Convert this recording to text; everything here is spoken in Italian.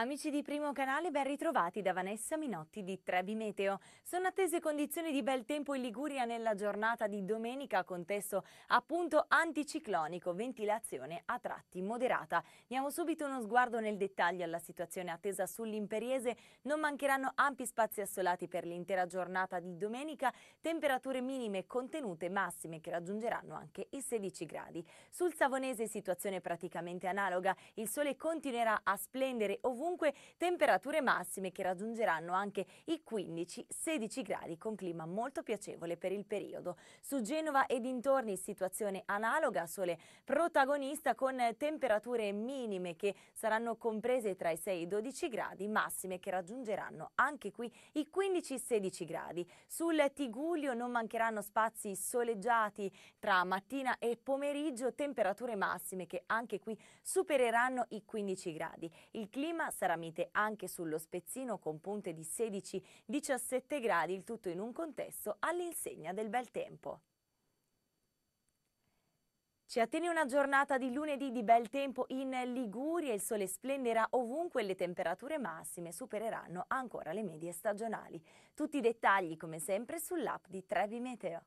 Amici di Primo Canale, ben ritrovati da Vanessa Minotti di Trebi Meteo. Sono attese condizioni di bel tempo in Liguria nella giornata di domenica, contesto appunto anticiclonico, ventilazione a tratti moderata. Diamo subito uno sguardo nel dettaglio alla situazione attesa sull'imperiese. Non mancheranno ampi spazi assolati per l'intera giornata di domenica, temperature minime contenute, massime che raggiungeranno anche i 16 gradi. Sul Savonese situazione praticamente analoga, il sole continuerà a splendere ovunque comunque temperature massime che raggiungeranno anche i 15-16 gradi con clima molto piacevole per il periodo. Su Genova e dintorni situazione analoga, sole protagonista con temperature minime che saranno comprese tra i 6 e i 12 gradi, massime che raggiungeranno anche qui i 15-16 gradi. Sul Tigulio non mancheranno spazi soleggiati tra mattina e pomeriggio, temperature massime che anche qui supereranno i 15 gradi. Il clima saramite anche sullo spezzino con punte di 16-17 gradi, il tutto in un contesto all'insegna del bel tempo. Ci attende una giornata di lunedì di bel tempo in Liguria, il sole splenderà ovunque e le temperature massime supereranno ancora le medie stagionali. Tutti i dettagli come sempre sull'app di Trevi Meteo.